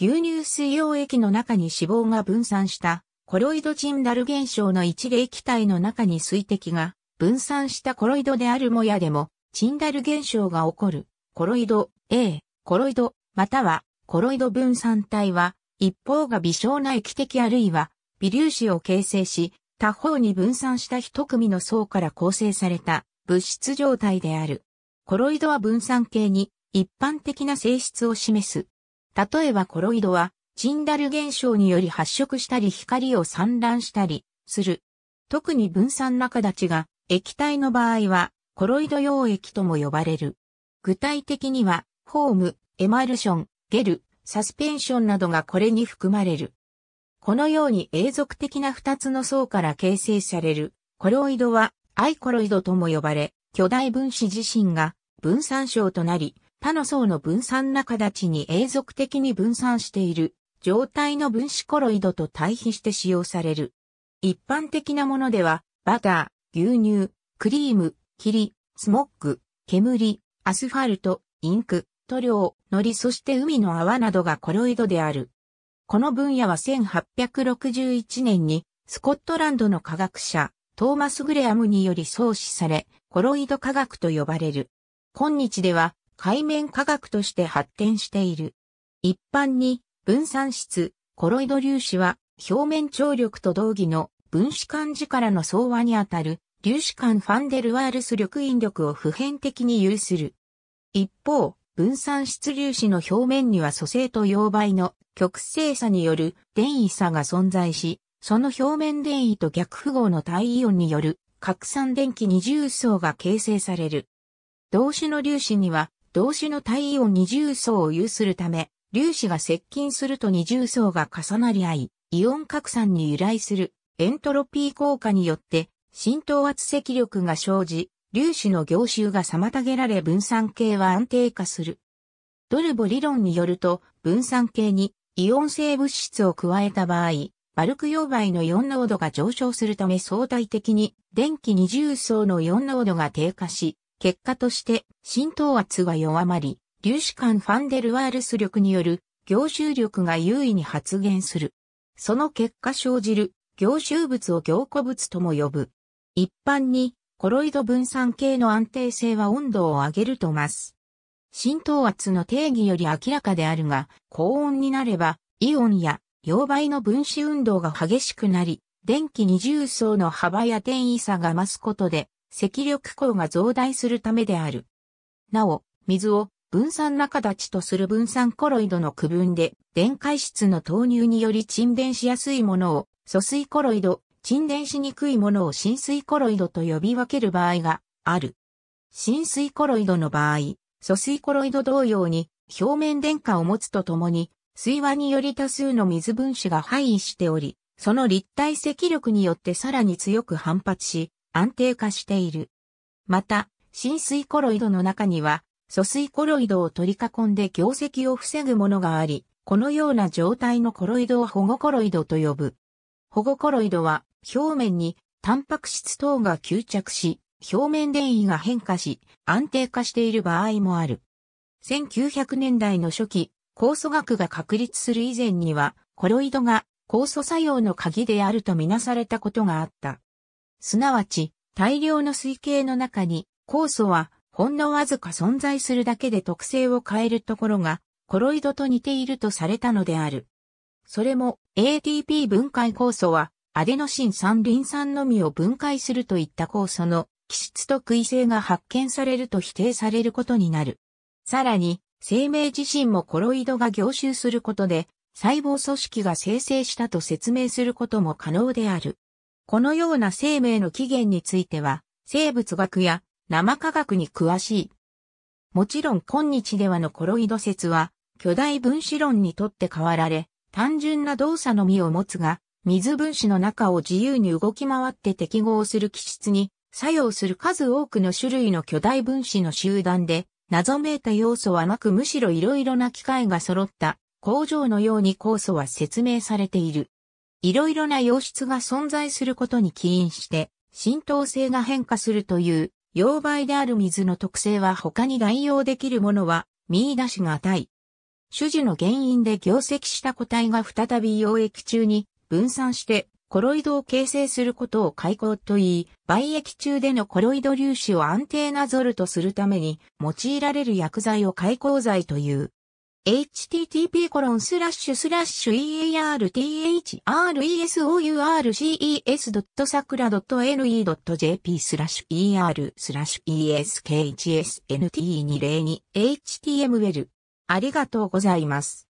牛乳水溶液の中に脂肪が分散したコロイドチンダル現象の一例気体の中に水滴が分散したコロイドであるもやでも、チンダル現象が起こる、コロイド A、コロイド、またはコロイド分散体は、一方が微小な液滴あるいは微粒子を形成し、他方に分散した一組の層から構成された物質状態である。コロイドは分散系に一般的な性質を示す。例えばコロイドは、チンダル現象により発色したり光を散乱したりする。特に分散中立ちが液体の場合はコロイド溶液とも呼ばれる。具体的にはフォーム、エマルション、ゲル、サスペンションなどがこれに含まれる。このように永続的な二つの層から形成されるコロイドはアイコロイドとも呼ばれ、巨大分子自身が分散症となり、他の層の分散な形に永続的に分散している状態の分子コロイドと対比して使用される。一般的なものでは、バター、牛乳、クリーム、霧、スモッグ、煙、アスファルト、インク、塗料、糊そして海の泡などがコロイドである。この分野は1861年にスコットランドの科学者トーマス・グレアムにより創始され、コロイド科学と呼ばれる。今日では海面科学として発展している。一般に分散質、コロイド粒子は表面張力と同義の分子間力の相和にあたる粒子間ファンデルワールス力引力を普遍的に有する。一方、分散質粒子の表面には素性と溶媒の極性差による電位差が存在し、その表面電位と逆符号の対イオンによる拡散電気二重層が形成される。同種の粒子には同種の対イ二重層を有するため、粒子が接近すると二重層が重なり合い、イオン拡散に由来するエントロピー効果によって浸透圧積力が生じ、粒子の凝集が妨げられ分散系は安定化する。ドルボ理論によると、分散系にイオン性物質を加えた場合、バルク溶媒のイオン濃度が上昇するため相対的に電気二重層のイオン濃度が低下し、結果として浸透圧は弱まり、粒子間ファンデルワールス力による凝集力が優位に発現する。その結果生じる凝集物を凝固物とも呼ぶ。一般にコロイド分散系の安定性は温度を上げるとます。浸透圧の定義より明らかであるが、高温になれば、イオンや溶媒の分子運動が激しくなり、電気二重層の幅や転移差が増すことで、積力光が増大するためである。なお、水を分散中立ちとする分散コロイドの区分で、電解質の投入により沈殿しやすいものを、疎水コロイド、沈殿しにくいものを浸水コロイドと呼び分ける場合がある。浸水コロイドの場合、疎水コロイド同様に表面電荷を持つとともに、水和により多数の水分子が配位しており、その立体積力によってさらに強く反発し、安定化している。また、浸水コロイドの中には、疎水コロイドを取り囲んで業績を防ぐものがあり、このような状態のコロイドを保護コロイドと呼ぶ。保護コロイドは、表面にタンパク質等が吸着し、表面電位が変化し、安定化している場合もある。1900年代の初期、酵素学が確立する以前には、コロイドが酵素作用の鍵であるとみなされたことがあった。すなわち、大量の水系の中に、酵素は、ほんのわずか存在するだけで特性を変えるところが、コロイドと似ているとされたのである。それも、ATP 分解酵素は、アデノシン酸リン酸のみを分解するといった酵素の気質とい性が発見されると否定されることになる。さらに、生命自身もコロイドが凝集することで、細胞組織が生成したと説明することも可能である。このような生命の起源については、生物学や生科学に詳しい。もちろん今日ではのコロイド説は、巨大分子論にとって変わられ、単純な動作のみを持つが、水分子の中を自由に動き回って適合する気質に作用する数多くの種類の巨大分子の集団で、謎めいた要素はなくむしろ色々な機械が揃った工場のように酵素は説明されている。いろいろな溶質が存在することに起因して、浸透性が変化するという、溶媒である水の特性は他に代用できるものは見出しがたい。種樹の原因で凝積した個体が再び溶液中に分散してコロイドを形成することを開口と言い、媒液中でのコロイド粒子を安定なゾルとするために用いられる薬剤を開口剤という。h t t p e a r t h o u s o u r c e s s a k u r a n e j p スラッシュ er スラッシュ eskhtsnt202html ありがとうございます。